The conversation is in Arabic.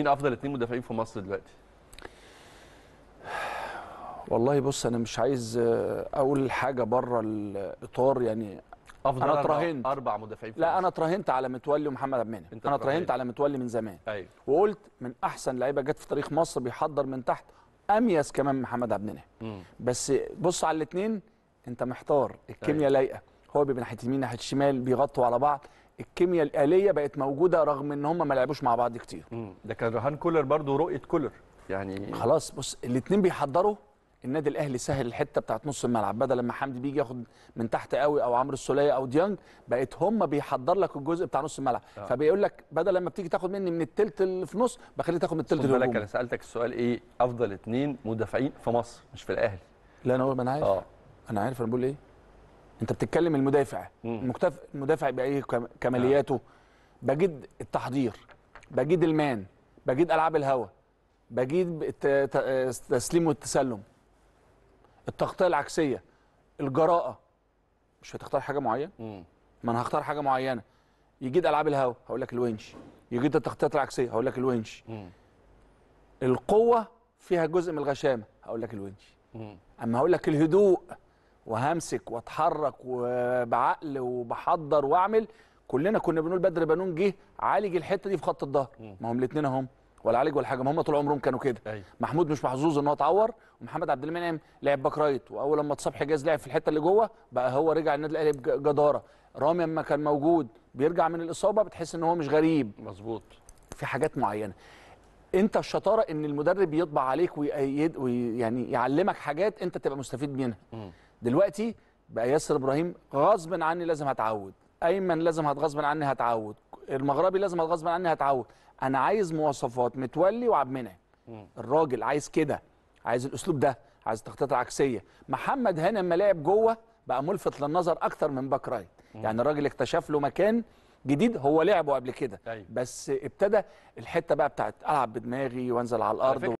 مين افضل اثنين مدافعين في مصر دلوقتي والله بص انا مش عايز اقول حاجه بره الاطار يعني افضل انا اتراهنت اربع مدافعين لا انا اتراهنت على متولي ومحمد عبد المنعم انا اتراهنت على متولي من زمان أيوه. وقلت من احسن لعيبه جت في تاريخ مصر بيحضر من تحت اميز كمان محمد عبد المنعم بس بص على الاثنين انت محتار الكيمياء أيوه. لايقه هو بيبقى ناحيه اليمين ناحيه الشمال بيغطوا على بعض الكيمياء الاليه بقت موجوده رغم ان هم ما لعبوش مع بعض كتير ده كان رهان كولر برضه رؤيه كولر يعني خلاص بص الاثنين بيحضروا النادي الاهلي سهل الحته بتاعت نص الملعب بدل لما حمدي بيجي ياخد من تحت قوي او عمرو السوليه او ديانج بقت هم بيحضر لك الجزء بتاع نص الملعب آه. فبيقول لك بدل لما بتيجي تاخد مني من التلت اللي في نص بخليك تاخد من التلت اللي بالك انا سالتك السؤال ايه افضل اثنين مدافعين في مصر مش في الاهلي لا انا ما انا عارف آه. انا عارف انا بقول ايه انت بتتكلم المدافع المكتف... المدافع يبقى ايه كمالياته آه. بجد التحضير بجد المان بجد العاب الهوا بجد التسليم والتسلم التغطيه العكسيه الجراءه مش هتختار حاجه معينه ما انا هختار حاجه معينه يجيد العاب الهوا هقول لك الونش يجيد التغطيات العكسيه هقول لك الونش القوه فيها جزء من الغشامه هقول لك الونش اما هقول لك الهدوء وهمسك واتحرك وبعقل وبحضر واعمل كلنا كنا بنقول بدر بنون جه عالج الحته دي في خط الظهر ما هم الاثنين اهم ولا عالج ولا حاجه ما هم طول عمرهم كانوا كده أي. أيوة. محمود مش محظوظ ان هو اتعور ومحمد عبد المنعم لعب باك رايت واول لما اتصاب حجاز لعب في الحته اللي جوه بقى هو رجع النادي الاهلي بجداره رامي لما كان موجود بيرجع من الاصابه بتحس ان هو مش غريب مظبوط في حاجات معينه انت الشطاره ان المدرب يطبع عليك ويعني يعلمك حاجات انت تبقى مستفيد منها م. دلوقتي بقى ياسر ابراهيم غصب عني لازم هتعود ايمن لازم هتغصب عني هتعود المغربي لازم غصب عني هتعود انا عايز مواصفات متولي وعبد المنعم الراجل عايز كده عايز الاسلوب ده عايز التخطيط العكسيه محمد هاني لما لعب جوه بقى ملفت للنظر اكتر من باك رايت يعني الراجل اكتشف له مكان جديد هو لعبه قبل كده أيوه. بس ابتدى الحته بقى بتاعت العب بدماغي وانزل على الارض